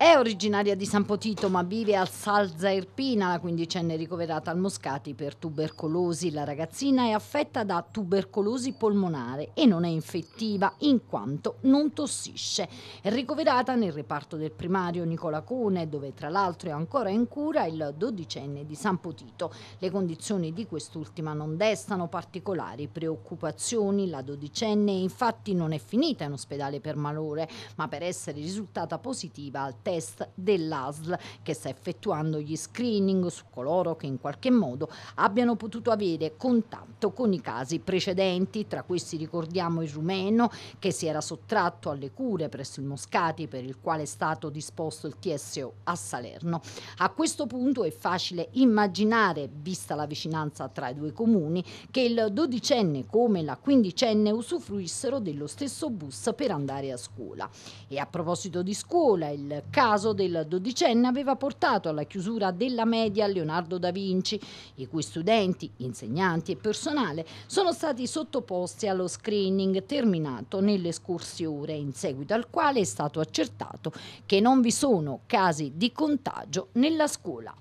È originaria di San Potito ma vive al Salza Irpina, la quindicenne ricoverata al Moscati per tubercolosi. La ragazzina è affetta da tubercolosi polmonare e non è infettiva in quanto non tossisce. È ricoverata nel reparto del primario Nicola Cone dove tra l'altro è ancora in cura il dodicenne di San Potito. Le condizioni di quest'ultima non destano particolari preoccupazioni. La dodicenne infatti non è finita in ospedale per malore ma per essere risultata positiva al test dell'ASL che sta effettuando gli screening su coloro che in qualche modo abbiano potuto avere contatto con i casi precedenti, tra questi ricordiamo il rumeno che si era sottratto alle cure presso il Moscati per il quale è stato disposto il TSO a Salerno. A questo punto è facile immaginare, vista la vicinanza tra i due comuni, che il dodicenne come la quindicenne usufruissero dello stesso bus per andare a scuola. E a proposito di scuola, il caso del dodicenne aveva portato alla chiusura della media Leonardo da Vinci, i cui studenti, insegnanti e personale sono stati sottoposti allo screening terminato nelle scorse ore, in seguito al quale è stato accertato che non vi sono casi di contagio nella scuola.